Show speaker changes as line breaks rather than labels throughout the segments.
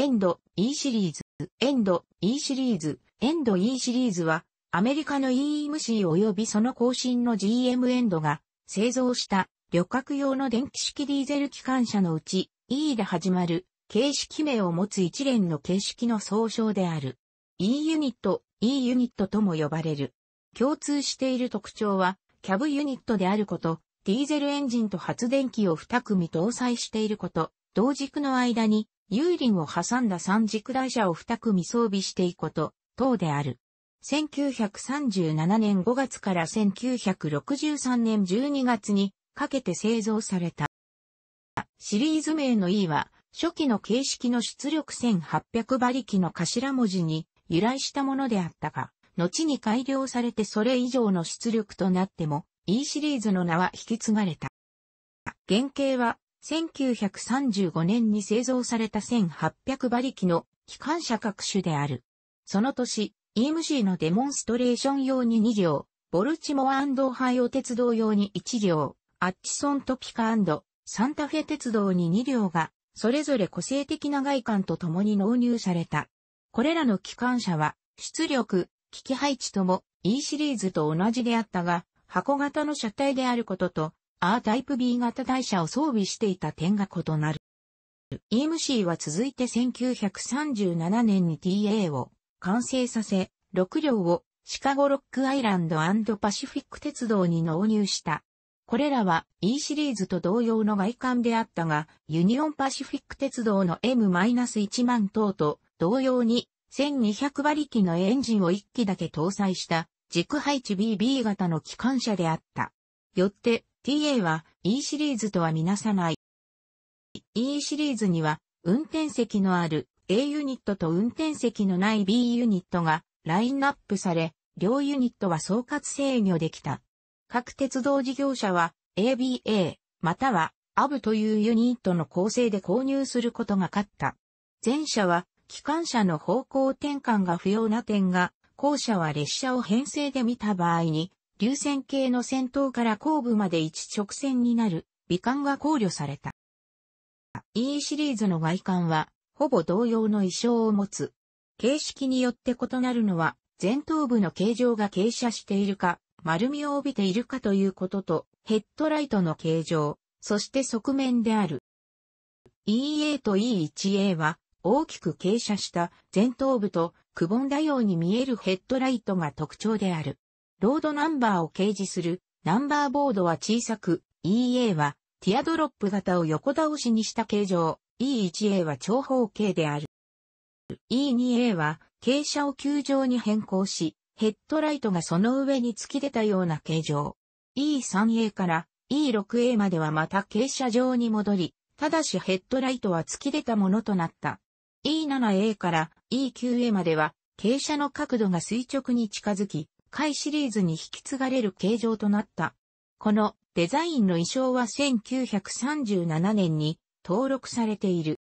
エンド E シリーズ、エンド E シリーズ、エンド E シリーズは、アメリカの EMC 及びその更新の GM エンドが製造した旅客用の電気式ディーゼル機関車のうち E で始まる形式名を持つ一連の形式の総称である。E ユニット、E ユニットとも呼ばれる。共通している特徴は、キャブユニットであること、ディーゼルエンジンと発電機を2組搭載していること、同軸の間に有林を挟んだ三軸台車を二組装備していくこと、等である。1937年5月から1963年12月にかけて製造された。シリーズ名の E は、初期の形式の出力1800馬力の頭文字に由来したものであったが、後に改良されてそれ以上の出力となっても、E シリーズの名は引き継がれた。原型は1935年に製造された1800馬力の機関車各種である。その年、EMC のデモンストレーション用に2両、ボルチモアハイオ鉄道用に1両、アッチソントピカサンタフェ鉄道に2両が、それぞれ個性的な外観と共に納入された。これらの機関車は、出力、機器配置とも E シリーズと同じであったが、箱型の車体であることと、R タイプ B 型台車を装備していた点が異なる。EMC は続いて1937年に TA を完成させ、6両をシカゴロックアイランドパシフィック鉄道に納入した。これらは E シリーズと同様の外観であったが、ユニオンパシフィック鉄道の M-1 万等と同様に1200馬力のエンジンを1機だけ搭載した軸配置 BB 型の機関車であった。よって TA は E シリーズとはみなさない。E シリーズには運転席のある A ユニットと運転席のない B ユニットがラインナップされ、両ユニットは総括制御できた。各鉄道事業者は ABA または a b というユニットの構成で購入することが勝った。前者は機関車の方向転換が不要な点が、後者は列車を編成で見た場合に流線形の先頭から後部まで一直線になる、美観が考慮された。E シリーズの外観は、ほぼ同様の意匠を持つ。形式によって異なるのは、前頭部の形状が傾斜しているか、丸みを帯びているかということと、ヘッドライトの形状、そして側面である。EA と E1A は、大きく傾斜した前頭部と、くぼんだように見えるヘッドライトが特徴である。ロードナンバーを掲示するナンバーボードは小さく、EA はティアドロップ型を横倒しにした形状、E1A は長方形である。E2A は傾斜を球状に変更し、ヘッドライトがその上に突き出たような形状。E3A から E6A まではまた傾斜状に戻り、ただしヘッドライトは突き出たものとなった。E7A から E9A までは傾斜の角度が垂直に近づき、回シリーズに引き継がれる形状となった。このデザインの衣装は1937年に登録されている。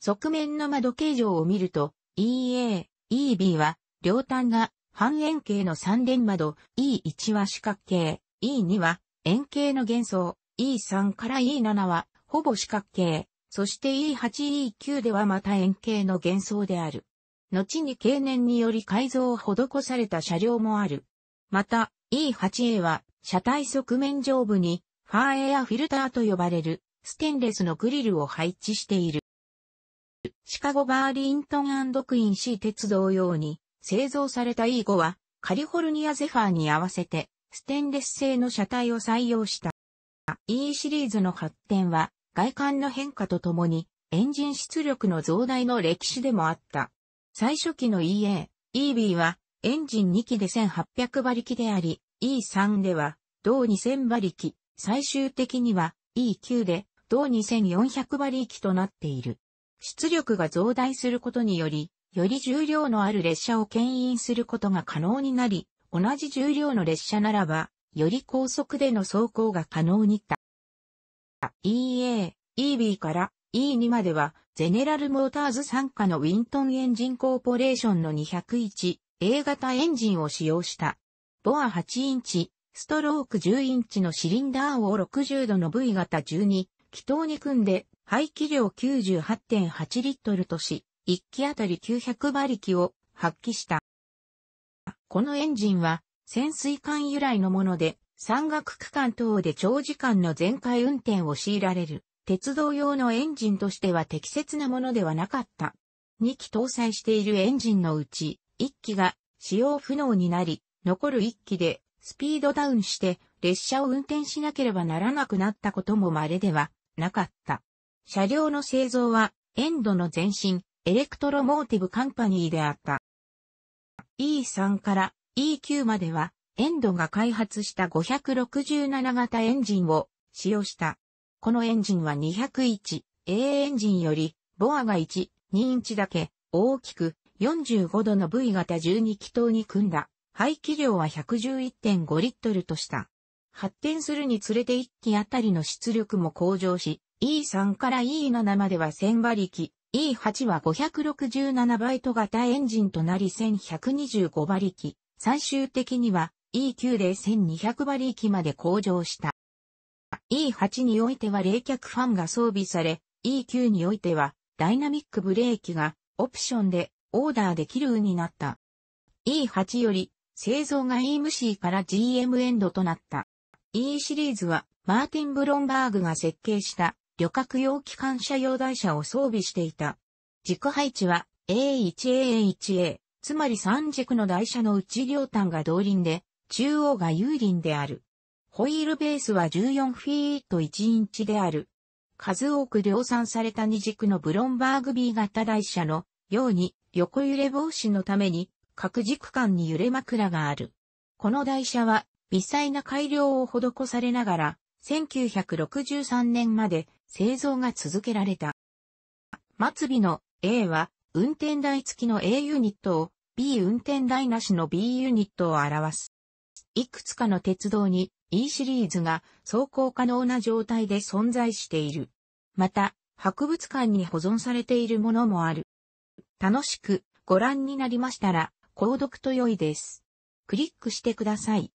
側面の窓形状を見ると EA、EB は両端が半円形の三連窓、E1 は四角形、E2 は円形の幻想、E3 から E7 はほぼ四角形、そして E8、E9 ではまた円形の幻想である。後に経年により改造を施された車両もある。また、E8A は、車体側面上部に、ファーエアフィルターと呼ばれる、ステンレスのグリルを配置している。シカゴバーリントンクインシー鉄道用に、製造された E5 は、カリフォルニアゼファーに合わせて、ステンレス製の車体を採用した。E シリーズの発展は、外観の変化とともに、エンジン出力の増大の歴史でもあった。最初期の EA、EB はエンジン2機で1800馬力であり、E3 では同2000馬力、最終的には E9 で同2400馬力となっている。出力が増大することにより、より重量のある列車を牽引することが可能になり、同じ重量の列車ならば、より高速での走行が可能にた。EA、EB から E2 までは、ゼネラルモーターズ参加のウィントンエンジンコーポレーションの 201A 型エンジンを使用した。ボア8インチ、ストローク10インチのシリンダーを60度の V 型12、気筒に組んで、排気量98.8リットルとし、1機あたり900馬力を発揮した。このエンジンは、潜水艦由来のもので、山岳区間等で長時間の全開運転を強いられる。鉄道用のエンジンとしては適切なものではなかった。2機搭載しているエンジンのうち、1機が使用不能になり、残る1機でスピードダウンして列車を運転しなければならなくなったことも稀ではなかった。車両の製造は、エンドの前身、エレクトロモーティブカンパニーであった。E3 から E9 までは、エンドが開発した567型エンジンを使用した。このエンジンは201、A エンジンより、ボアが1、2インチだけ、大きく、45度の V 型12気筒に組んだ、排気量は111.5リットルとした。発展するにつれて1機あたりの出力も向上し、E3 から E7 までは1000馬力、E8 は567バイト型エンジンとなり1125馬力、最終的には E9 で1200馬力まで向上した。E8 においては冷却ファンが装備され、E9 においてはダイナミックブレーキがオプションでオーダーできるようになった。E8 より製造が E m c から GM エンドとなった。E シリーズはマーティン・ブロンバーグが設計した旅客用機関車用台車を装備していた。軸配置は A1A1A、つまり3軸の台車の内両端が動輪で、中央が有輪である。ホイールベースは14フィート1インチである。数多く量産された二軸のブロンバーグ B 型台車のように横揺れ防止のために各軸間に揺れ枕がある。この台車は微細な改良を施されながら1963年まで製造が続けられた。末尾の A は運転台付きの A ユニットを B 運転台なしの B ユニットを表す。いくつかの鉄道に E シリーズが走行可能な状態で存在している。また、博物館に保存されているものもある。楽しくご覧になりましたら、購読と良いです。クリックしてください。